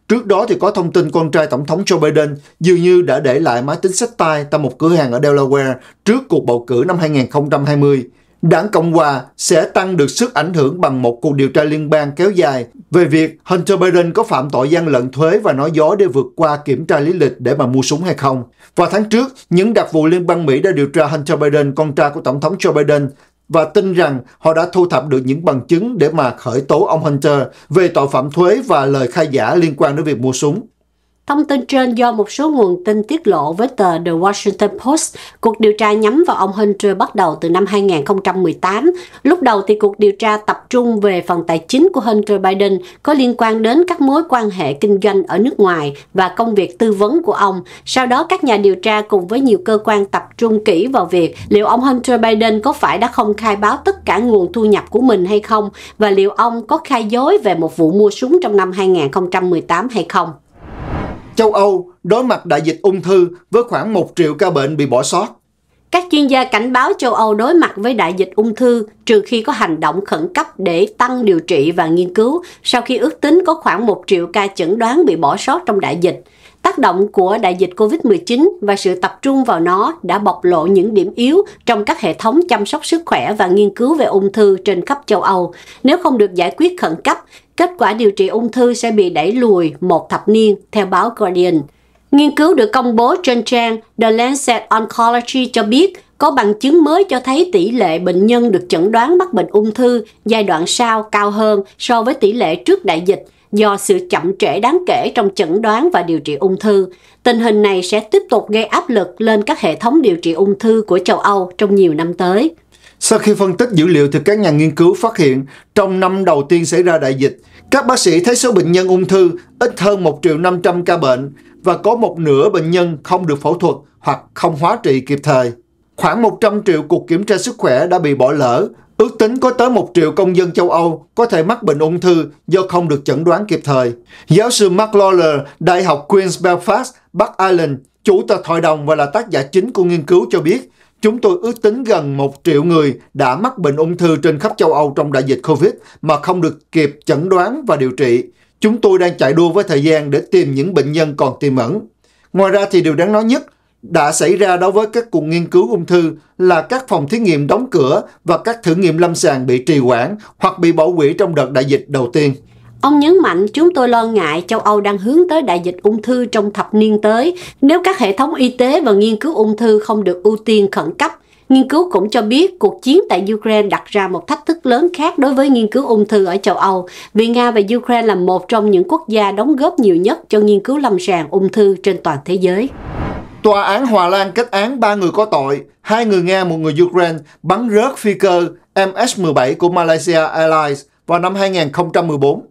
Trước đó thì có thông tin con trai Tổng thống Joe Biden dường như đã để lại máy tính sách tay tại một cửa hàng ở Delaware trước cuộc bầu cử năm 2020. Đảng Cộng Hòa sẽ tăng được sức ảnh hưởng bằng một cuộc điều tra liên bang kéo dài về việc Hunter Biden có phạm tội gian lận thuế và nói dối để vượt qua kiểm tra lý lịch để mà mua súng hay không. Vào tháng trước, những đặc vụ liên bang Mỹ đã điều tra Hunter Biden, con trai của Tổng thống Joe Biden, và tin rằng họ đã thu thập được những bằng chứng để mà khởi tố ông Hunter về tội phạm thuế và lời khai giả liên quan đến việc mua súng. Thông tin trên do một số nguồn tin tiết lộ với tờ The Washington Post, cuộc điều tra nhắm vào ông Hunter bắt đầu từ năm 2018. Lúc đầu thì cuộc điều tra tập trung về phần tài chính của Hunter Biden có liên quan đến các mối quan hệ kinh doanh ở nước ngoài và công việc tư vấn của ông. Sau đó các nhà điều tra cùng với nhiều cơ quan tập trung kỹ vào việc liệu ông Hunter Biden có phải đã không khai báo tất cả nguồn thu nhập của mình hay không và liệu ông có khai dối về một vụ mua súng trong năm 2018 hay không châu Âu đối mặt đại dịch ung thư với khoảng 1 triệu ca bệnh bị bỏ sót. Các chuyên gia cảnh báo châu Âu đối mặt với đại dịch ung thư trừ khi có hành động khẩn cấp để tăng điều trị và nghiên cứu sau khi ước tính có khoảng 1 triệu ca chẩn đoán bị bỏ sót trong đại dịch. Tác động của đại dịch COVID-19 và sự tập trung vào nó đã bộc lộ những điểm yếu trong các hệ thống chăm sóc sức khỏe và nghiên cứu về ung thư trên khắp châu Âu. Nếu không được giải quyết khẩn cấp, kết quả điều trị ung thư sẽ bị đẩy lùi một thập niên, theo báo Guardian. Nghiên cứu được công bố trên trang The Lancet Oncology cho biết có bằng chứng mới cho thấy tỷ lệ bệnh nhân được chẩn đoán mắc bệnh ung thư giai đoạn sau cao hơn so với tỷ lệ trước đại dịch do sự chậm trễ đáng kể trong chẩn đoán và điều trị ung thư. Tình hình này sẽ tiếp tục gây áp lực lên các hệ thống điều trị ung thư của châu Âu trong nhiều năm tới. Sau khi phân tích dữ liệu thì các nhà nghiên cứu phát hiện trong năm đầu tiên xảy ra đại dịch, các bác sĩ thấy số bệnh nhân ung thư ít hơn 1 triệu 500 ca bệnh và có một nửa bệnh nhân không được phẫu thuật hoặc không hóa trị kịp thời. Khoảng 100 triệu cuộc kiểm tra sức khỏe đã bị bỏ lỡ. Ước tính có tới 1 triệu công dân châu Âu có thể mắc bệnh ung thư do không được chẩn đoán kịp thời. Giáo sư Mark Lawler, Đại học Queen's Belfast, Bắc Ireland, chủ tịch hội đồng và là tác giả chính của nghiên cứu cho biết Chúng tôi ước tính gần 1 triệu người đã mắc bệnh ung thư trên khắp châu Âu trong đại dịch Covid mà không được kịp chẩn đoán và điều trị. Chúng tôi đang chạy đua với thời gian để tìm những bệnh nhân còn tiềm ẩn. Ngoài ra thì điều đáng nói nhất đã xảy ra đối với các cuộc nghiên cứu ung thư là các phòng thí nghiệm đóng cửa và các thử nghiệm lâm sàng bị trì hoãn hoặc bị bỏ quỹ trong đợt đại dịch đầu tiên. Ông nhấn mạnh chúng tôi lo ngại châu Âu đang hướng tới đại dịch ung thư trong thập niên tới nếu các hệ thống y tế và nghiên cứu ung thư không được ưu tiên khẩn cấp. Nghiên cứu cũng cho biết cuộc chiến tại Ukraine đặt ra một thách thức lớn khác đối với nghiên cứu ung thư ở châu Âu, vì Nga và Ukraine là một trong những quốc gia đóng góp nhiều nhất cho nghiên cứu lâm sàng ung thư trên toàn thế giới. Tòa án Hòa Lan kết án 3 người có tội, hai người Nga, một người Ukraine bắn rớt phi cơ MS-17 của Malaysia Airlines vào năm 2014.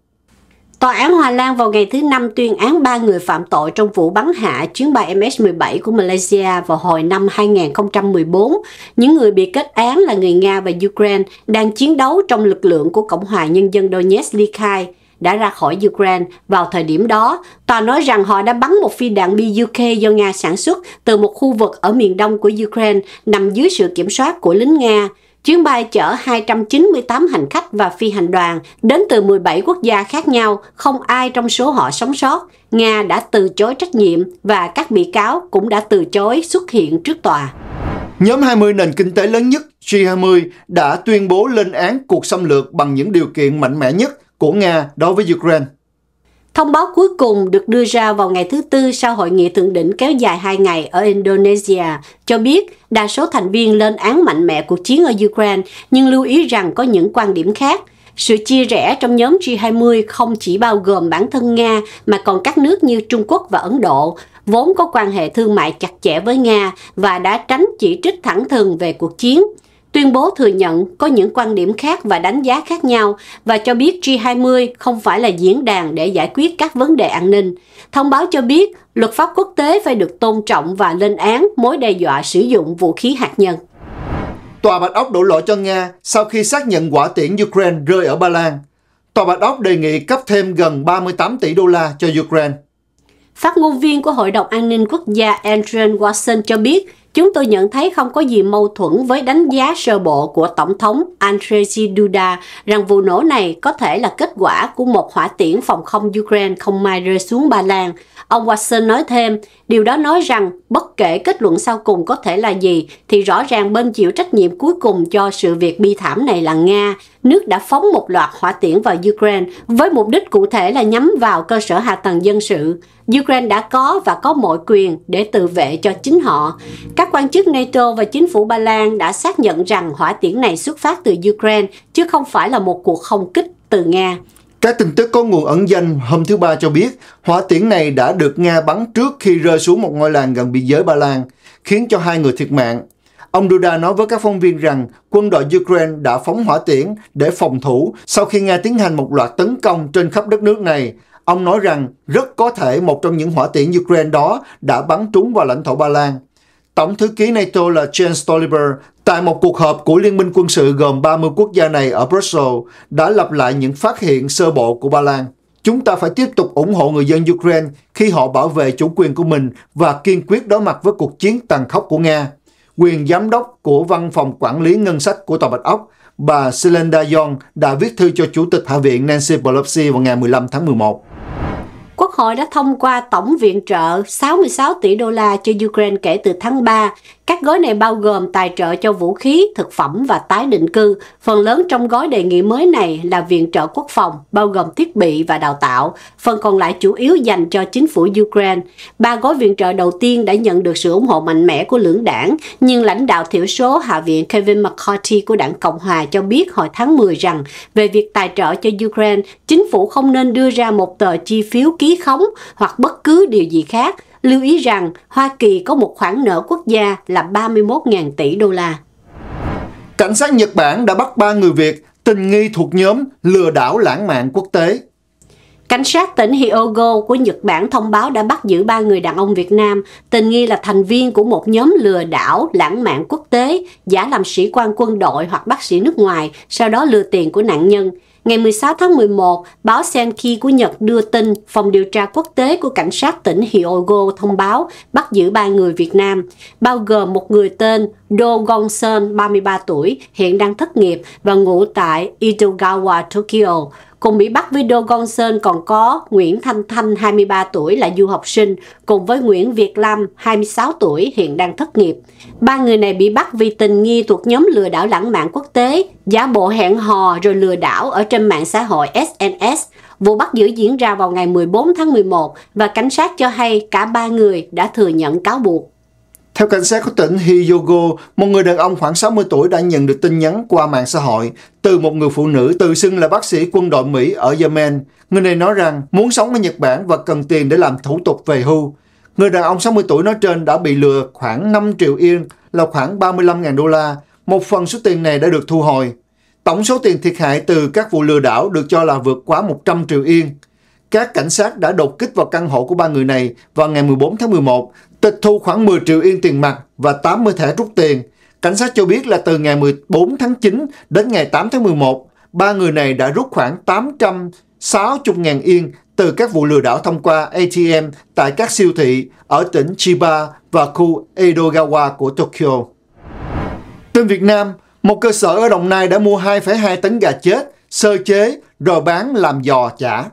Tòa án Hoa Lan vào ngày thứ Năm tuyên án ba người phạm tội trong vụ bắn hạ chuyến bay MS-17 của Malaysia vào hồi năm 2014. Những người bị kết án là người Nga và Ukraine đang chiến đấu trong lực lượng của Cộng hòa Nhân dân Donetsk Likai đã ra khỏi Ukraine vào thời điểm đó. Tòa nói rằng họ đã bắn một phi đạn BUK do Nga sản xuất từ một khu vực ở miền đông của Ukraine nằm dưới sự kiểm soát của lính Nga. Chuyến bay chở 298 hành khách và phi hành đoàn đến từ 17 quốc gia khác nhau, không ai trong số họ sống sót. Nga đã từ chối trách nhiệm và các bị cáo cũng đã từ chối xuất hiện trước tòa. Nhóm 20 nền kinh tế lớn nhất G20 đã tuyên bố lên án cuộc xâm lược bằng những điều kiện mạnh mẽ nhất của Nga đối với Ukraine. Thông báo cuối cùng được đưa ra vào ngày thứ Tư sau hội nghị thượng đỉnh kéo dài 2 ngày ở Indonesia cho biết đa số thành viên lên án mạnh mẽ cuộc chiến ở Ukraine nhưng lưu ý rằng có những quan điểm khác. Sự chia rẽ trong nhóm G20 không chỉ bao gồm bản thân Nga mà còn các nước như Trung Quốc và Ấn Độ, vốn có quan hệ thương mại chặt chẽ với Nga và đã tránh chỉ trích thẳng thừng về cuộc chiến tuyên bố thừa nhận có những quan điểm khác và đánh giá khác nhau và cho biết G20 không phải là diễn đàn để giải quyết các vấn đề an ninh. Thông báo cho biết luật pháp quốc tế phải được tôn trọng và lên án mối đe dọa sử dụng vũ khí hạt nhân. Tòa Bạch Ốc đổ lỗi cho Nga sau khi xác nhận quả tiễn Ukraine rơi ở Ba Lan. Tòa Bạch Ốc đề nghị cấp thêm gần 38 tỷ đô la cho Ukraine. Phát ngôn viên của Hội đồng An ninh Quốc gia Adrian Watson cho biết chúng tôi nhận thấy không có gì mâu thuẫn với đánh giá sơ bộ của Tổng thống Andrzej Duda rằng vụ nổ này có thể là kết quả của một hỏa tiễn phòng không Ukraine không may rơi xuống Ba Lan. Ông Watson nói thêm, điều đó nói rằng bất kể kết luận sau cùng có thể là gì, thì rõ ràng bên chịu trách nhiệm cuối cùng cho sự việc bi thảm này là Nga, nước đã phóng một loạt hỏa tiễn vào Ukraine với mục đích cụ thể là nhắm vào cơ sở hạ tầng dân sự. Ukraine đã có và có mọi quyền để tự vệ cho chính họ. Các quan chức NATO và chính phủ Ba Lan đã xác nhận rằng hỏa tiễn này xuất phát từ Ukraine chứ không phải là một cuộc không kích từ Nga. Các tin tức có nguồn ẩn danh hôm thứ Ba cho biết hỏa tiễn này đã được Nga bắn trước khi rơi xuống một ngôi làng gần biên giới Ba Lan, khiến cho hai người thiệt mạng Ông Duda nói với các phóng viên rằng quân đội Ukraine đã phóng hỏa tiễn để phòng thủ sau khi Nga tiến hành một loạt tấn công trên khắp đất nước này. Ông nói rằng rất có thể một trong những hỏa tiễn Ukraine đó đã bắn trúng vào lãnh thổ Ba Lan. Tổng thư ký NATO là Jens Stoltenberg tại một cuộc họp của Liên minh quân sự gồm 30 quốc gia này ở Brussels đã lặp lại những phát hiện sơ bộ của Ba Lan. Chúng ta phải tiếp tục ủng hộ người dân Ukraine khi họ bảo vệ chủ quyền của mình và kiên quyết đối mặt với cuộc chiến tàn khốc của Nga quyền giám đốc của Văn phòng Quản lý Ngân sách của Tòa Bạch Ốc, bà Celinda Young đã viết thư cho Chủ tịch Hạ viện Nancy Pelosi vào ngày 15 tháng 11 hội đã thông qua tổng viện trợ 66 tỷ đô la cho Ukraine kể từ tháng 3. Các gói này bao gồm tài trợ cho vũ khí, thực phẩm và tái định cư. Phần lớn trong gói đề nghị mới này là viện trợ quốc phòng, bao gồm thiết bị và đào tạo. Phần còn lại chủ yếu dành cho chính phủ Ukraine. Ba gói viện trợ đầu tiên đã nhận được sự ủng hộ mạnh mẽ của lưỡng đảng, nhưng lãnh đạo thiểu số Hạ viện Kevin McCarthy của đảng Cộng Hòa cho biết hồi tháng 10 rằng về việc tài trợ cho Ukraine, chính phủ không nên đưa ra một tờ chi phiếu ký khai khống hoặc bất cứ điều gì khác, lưu ý rằng Hoa Kỳ có một khoản nợ quốc gia là 31.000 tỷ đô la. Cảnh sát Nhật Bản đã bắt ba người Việt tình nghi thuộc nhóm lừa đảo lãng mạn quốc tế. Cảnh sát tỉnh Hyogo của Nhật Bản thông báo đã bắt giữ ba người đàn ông Việt Nam tình nghi là thành viên của một nhóm lừa đảo lãng mạn quốc tế, giả làm sĩ quan quân đội hoặc bác sĩ nước ngoài, sau đó lừa tiền của nạn nhân. Ngày 16 tháng 11, báo Senki của Nhật đưa tin Phòng điều tra quốc tế của cảnh sát tỉnh Hyogo thông báo bắt giữ ba người Việt Nam, bao gồm một người tên Do Gongsun, 33 tuổi, hiện đang thất nghiệp và ngụ tại Itogawa, Tokyo, Cùng bị bắt video Do Sơn còn có Nguyễn Thanh Thanh 23 tuổi là du học sinh, cùng với Nguyễn Việt lâm 26 tuổi hiện đang thất nghiệp. Ba người này bị bắt vì tình nghi thuộc nhóm lừa đảo lãng mạn quốc tế, giả bộ hẹn hò rồi lừa đảo ở trên mạng xã hội SNS. Vụ bắt giữ diễn ra vào ngày 14 tháng 11 và cảnh sát cho hay cả ba người đã thừa nhận cáo buộc. Theo cảnh sát của tỉnh Hyogo, một người đàn ông khoảng 60 tuổi đã nhận được tin nhắn qua mạng xã hội từ một người phụ nữ tự xưng là bác sĩ quân đội Mỹ ở Yemen. Người này nói rằng muốn sống ở Nhật Bản và cần tiền để làm thủ tục về hưu. Người đàn ông 60 tuổi nói trên đã bị lừa khoảng 5 triệu yên là khoảng 35.000 đô la. Một phần số tiền này đã được thu hồi. Tổng số tiền thiệt hại từ các vụ lừa đảo được cho là vượt quá 100 triệu yên. Các cảnh sát đã đột kích vào căn hộ của ba người này vào ngày 14 tháng 11 Tịch thu khoảng 10 triệu yên tiền mặt và 80 thẻ rút tiền. Cảnh sát cho biết là từ ngày 14 tháng 9 đến ngày 8 tháng 11, ba người này đã rút khoảng 860.000 yên từ các vụ lừa đảo thông qua ATM tại các siêu thị ở tỉnh Chiba và khu Edogawa của Tokyo. Tin Việt Nam, một cơ sở ở Đồng Nai đã mua 2,2 tấn gà chết, sơ chế rồi bán làm giò chả.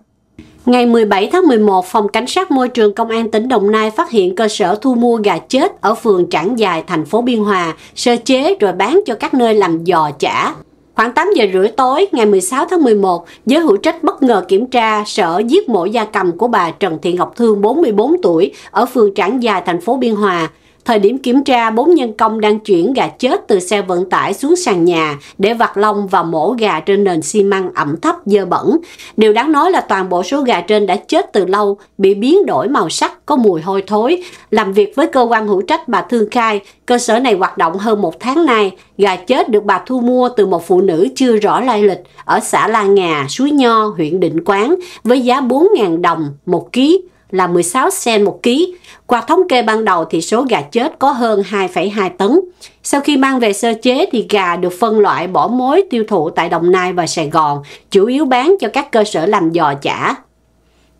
Ngày 17 tháng 11, Phòng Cảnh sát Môi trường Công an tỉnh Đồng Nai phát hiện cơ sở thu mua gà chết ở phường Trảng Dài, thành phố Biên Hòa, sơ chế rồi bán cho các nơi làm giò chả. Khoảng 8 giờ rưỡi tối ngày 16 tháng 11, giới hữu trách bất ngờ kiểm tra sở giết mổ gia cầm của bà Trần Thị Ngọc Thương 44 tuổi ở phường Trảng Dài, thành phố Biên Hòa. Thời điểm kiểm tra, bốn nhân công đang chuyển gà chết từ xe vận tải xuống sàn nhà để vặt lông và mổ gà trên nền xi măng ẩm thấp dơ bẩn. Điều đáng nói là toàn bộ số gà trên đã chết từ lâu, bị biến đổi màu sắc, có mùi hôi thối. Làm việc với cơ quan hữu trách bà Thương khai, cơ sở này hoạt động hơn một tháng nay. Gà chết được bà thu mua từ một phụ nữ chưa rõ lai lịch ở xã La Ngà, Suối Nho, huyện Định Quán với giá 4.000 đồng một ký là 16 sen một ký. Qua thống kê ban đầu thì số gà chết có hơn 2,2 tấn. Sau khi mang về sơ chế thì gà được phân loại bỏ mối tiêu thụ tại Đồng Nai và Sài Gòn, chủ yếu bán cho các cơ sở làm giò chả.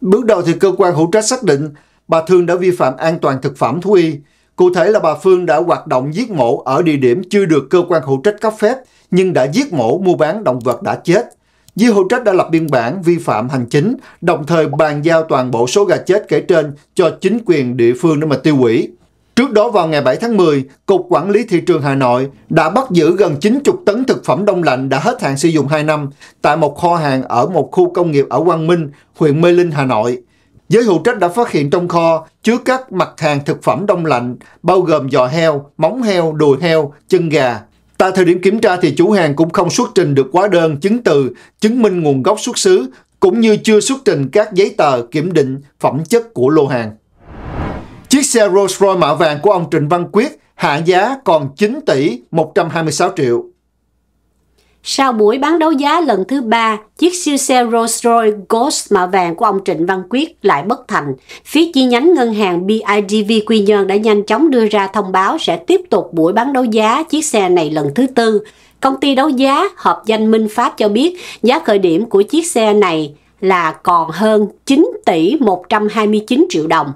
Bước đầu thì cơ quan hữu trách xác định bà Thương đã vi phạm an toàn thực phẩm thú y. Cụ thể là bà Phương đã hoạt động giết mổ ở địa điểm chưa được cơ quan hữu trách cấp phép nhưng đã giết mổ mua bán động vật đã chết. Di hữu trách đã lập biên bản vi phạm hành chính, đồng thời bàn giao toàn bộ số gà chết kể trên cho chính quyền địa phương để mà tiêu hủy. Trước đó vào ngày 7 tháng 10, Cục Quản lý Thị trường Hà Nội đã bắt giữ gần 90 tấn thực phẩm đông lạnh đã hết hạn sử dụng 2 năm tại một kho hàng ở một khu công nghiệp ở Quang Minh, huyện Mê Linh, Hà Nội. Giới hữu trách đã phát hiện trong kho chứa các mặt hàng thực phẩm đông lạnh bao gồm giò heo, móng heo, đùi heo, chân gà. Tại thời điểm kiểm tra thì chủ hàng cũng không xuất trình được hóa đơn, chứng từ, chứng minh nguồn gốc xuất xứ, cũng như chưa xuất trình các giấy tờ kiểm định phẩm chất của lô hàng. Chiếc xe Rolls-Royce mạ vàng của ông Trịnh Văn Quyết hạ giá còn 9 tỷ 126 triệu. Sau buổi bán đấu giá lần thứ ba, chiếc siêu xe Rolls-Royce Ghost mạ vàng của ông Trịnh Văn Quyết lại bất thành. Phía chi nhánh ngân hàng BIDV Quy Nhơn đã nhanh chóng đưa ra thông báo sẽ tiếp tục buổi bán đấu giá chiếc xe này lần thứ tư. Công ty đấu giá hợp danh Minh Pháp cho biết giá khởi điểm của chiếc xe này là còn hơn 9 tỷ 129 triệu đồng.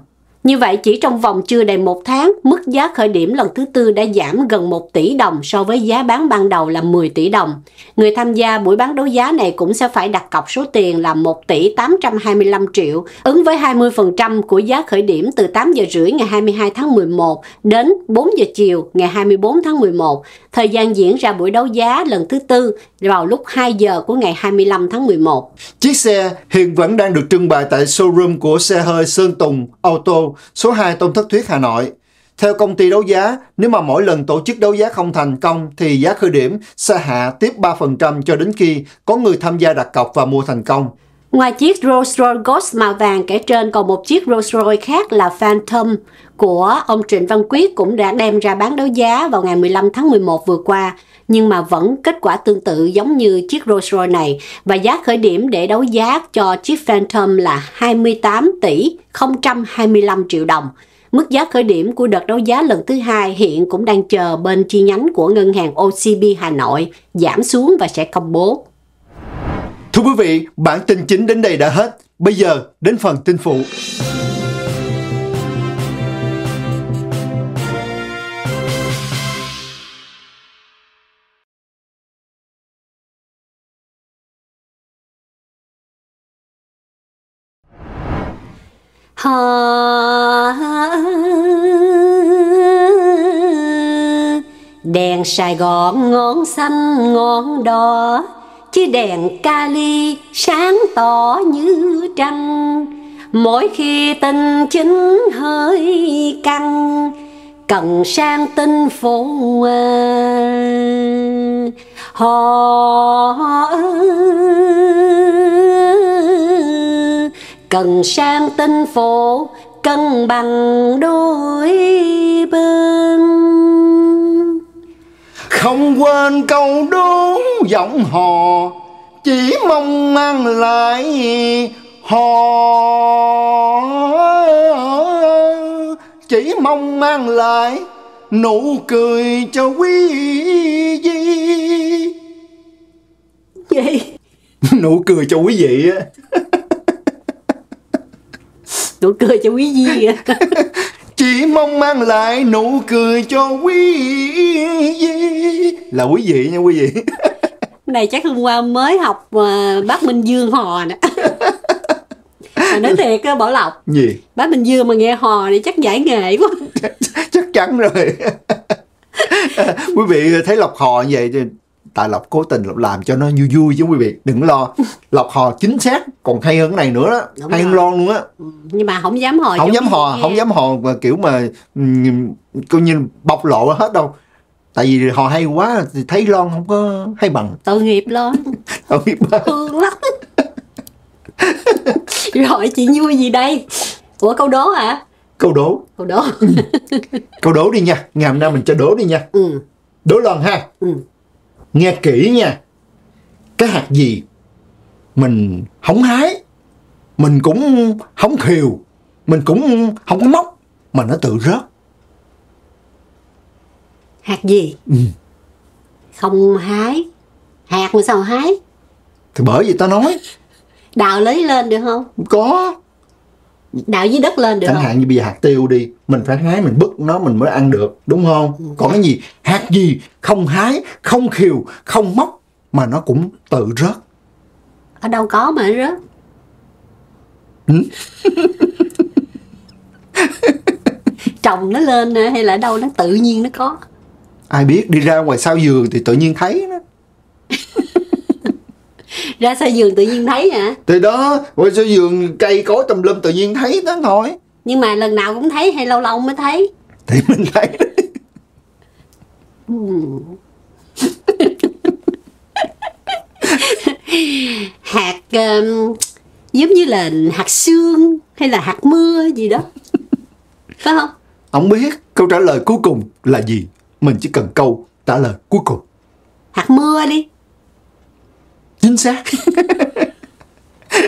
Như vậy, chỉ trong vòng chưa đầy một tháng, mức giá khởi điểm lần thứ tư đã giảm gần 1 tỷ đồng so với giá bán ban đầu là 10 tỷ đồng. Người tham gia buổi bán đấu giá này cũng sẽ phải đặt cọc số tiền là 1 tỷ 825 triệu, ứng với 20% của giá khởi điểm từ 8 giờ rưỡi ngày 22 tháng 11 đến 4 giờ chiều ngày 24 tháng 11. Thời gian diễn ra buổi đấu giá lần thứ tư vào lúc 2 giờ của ngày 25 tháng 11. Chiếc xe hiện vẫn đang được trưng bày tại showroom của xe hơi Sơn Tùng Auto số 2 Tôn Thất Thuyết Hà Nội. Theo công ty đấu giá, nếu mà mỗi lần tổ chức đấu giá không thành công thì giá khởi điểm sẽ hạ tiếp 3% cho đến khi có người tham gia đặt cọc và mua thành công. Ngoài chiếc Rolls-Royce Ghost màu vàng kể trên còn một chiếc Rolls-Royce khác là Phantom của ông Trịnh Văn Quyết cũng đã đem ra bán đấu giá vào ngày 15 tháng 11 vừa qua nhưng mà vẫn kết quả tương tự giống như chiếc Rolls-Royce này và giá khởi điểm để đấu giá cho chiếc Phantom là 28 tỷ 025 triệu đồng. Mức giá khởi điểm của đợt đấu giá lần thứ hai hiện cũng đang chờ bên chi nhánh của ngân hàng OCB Hà Nội giảm xuống và sẽ công bố. Thưa quý vị, bản tin chính đến đây đã hết. Bây giờ đến phần tin phụ. ha Đèn Sài Gòn ngón xanh ngón đỏ Chứ đèn kali sáng tỏ như trăng Mỗi khi tình chính hơi căng Cần sang tinh phố Họ Cần sang tinh phố Cân bằng đôi bên không quên câu đố giọng hò chỉ mong mang lại hò chỉ mong mang lại nụ cười cho quý vị gì nụ cười cho quý vị á nụ cười cho quý vị á chỉ mong mang lại nụ cười cho quý vị là quý vị nha quý vị này chắc hôm qua mới học mà ờ, bác minh dương hò nè à, nói thiệt á bảo lộc gì bác minh dương mà nghe hò thì chắc giải nghệ quá chắc, chắc chắn rồi quý vị thấy lộc hò như vậy tại lộc cố tình lộc làm cho nó vui vui chứ quý vị đừng lo lộc hò chính xác còn hay hơn cái này nữa đó Đúng hay hơn lon luôn á ừ, nhưng mà không dám hò không dám hò nghe. không dám hò mà kiểu mà ừ, coi như bộc lộ hết đâu tại vì họ hay quá thì thấy lon không có hay bằng tội nghiệp lon tội nghiệp thương lắm rồi chị vui gì đây ủa câu đố hả à? câu đố câu đố câu đố đi nha ngày hôm nay mình cho đố đi nha ừ. đố lon ha ừ nghe kỹ nha cái hạt gì mình không hái mình cũng không thiều mình cũng không có móc mà nó tự rớt hạt gì ừ. không hái hạt mà sao hái thì bởi vì tao nói đào lấy lên được không có đạo dưới đất lên được chẳng hạn như bây giờ hạt tiêu đi mình phải hái mình bứt nó mình mới ăn được đúng không ừ. còn cái gì hạt gì không hái không khiều không móc mà nó cũng tự rớt ở đâu có mà rớt ừ. trồng nó lên hay là đâu nó tự nhiên nó có ai biết đi ra ngoài sau giường thì tự nhiên thấy nó ra sau giường tự nhiên thấy hả thì đó qua sau giường cây cối tùm lum tự nhiên thấy đó thôi nhưng mà lần nào cũng thấy hay lâu lâu mới thấy thì mình thấy hạt um, giống như là hạt xương hay là hạt mưa gì đó phải không ông biết câu trả lời cuối cùng là gì mình chỉ cần câu trả lời cuối cùng hạt mưa đi xác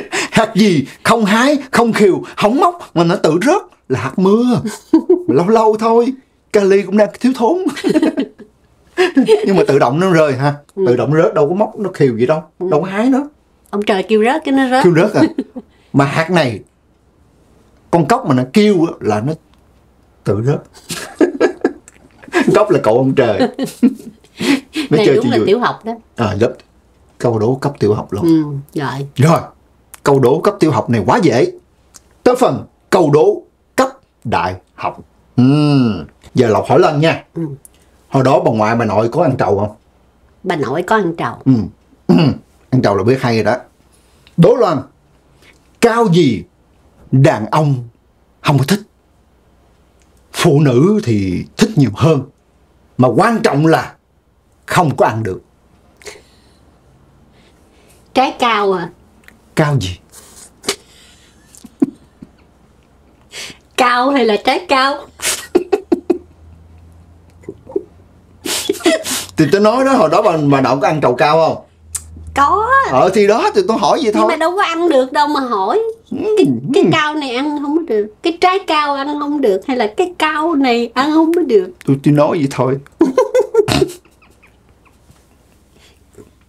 hạt gì không hái không khiều không móc mà nó tự rớt là hạt mưa lâu lâu thôi kali cũng đang thiếu thốn nhưng mà tự động nó rơi ha ừ. tự động rớt đâu có móc nó khiều gì đâu ừ. đâu có hái nó ông trời kêu rớt cái nó rớt kêu rớt à mà hạt này con cốc mà nó kêu là nó tự rớt cốc là cậu ông trời nó này chơi đúng là vui. tiểu học đó à lớp câu đố cấp tiểu học luôn. Ừ, rồi. Rồi, câu đố cấp tiểu học này quá dễ. Tới phần câu đố cấp đại học. Ừ. Giờ Lộc hỏi Lân nha. Ừ. Hồi đó bà ngoại bà nội có ăn trầu không? Bà nội có ăn trầu. Ừ. ăn trầu là biết hay rồi đó. Đố Loan, cao gì đàn ông không có thích? Phụ nữ thì thích nhiều hơn. Mà quan trọng là không có ăn được trái cao à cao gì cao hay là trái cao thì tôi nói đó hồi đó bà bà đậu có ăn trầu cao không có ờ thì đó thì tôi hỏi vậy thôi nhưng mà đâu có ăn được đâu mà hỏi ừ, cái, ừ. cái cao này ăn không được cái trái cao ăn không được hay là cái cao này ăn không được tôi chỉ nói vậy thôi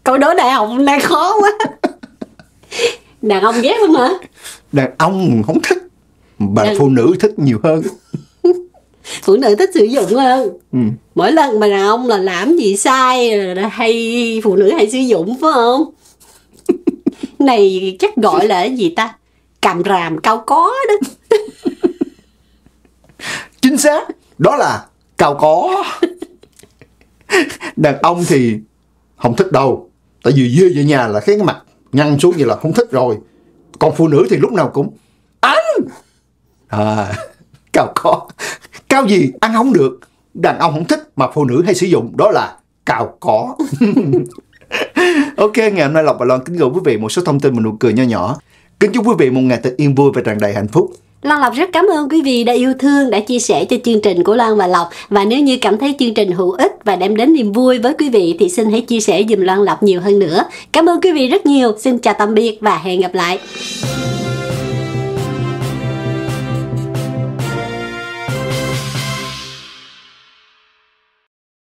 câu đố đại học nay khó quá đàn ông ghét không hả đàn ông không thích bà đàn... phụ nữ thích nhiều hơn phụ nữ thích sử dụng hơn ừ. mỗi lần mà đàn ông là làm gì sai hay phụ nữ hay sử dụng phải không này chắc gọi là cái gì ta cầm ràm cao có đó chính xác đó là cao có đàn ông thì không thích đâu tại vì dê về nhà là cái mặt nhăn xuống vậy là không thích rồi còn phụ nữ thì lúc nào cũng anh à, cao có cao gì ăn không được đàn ông không thích mà phụ nữ hay sử dụng đó là cào cỏ ok ngày hôm nay lộc và loan kính gửi quý vị một số thông tin mình nụ cười nho nhỏ kính chúc quý vị một ngày thật yên vui và tràn đầy hạnh phúc Lan Lộc rất cảm ơn quý vị đã yêu thương, đã chia sẻ cho chương trình của Lan và Lộc. Và nếu như cảm thấy chương trình hữu ích và đem đến niềm vui với quý vị thì xin hãy chia sẻ dùm Lan Lộc nhiều hơn nữa. Cảm ơn quý vị rất nhiều. Xin chào tạm biệt và hẹn gặp lại.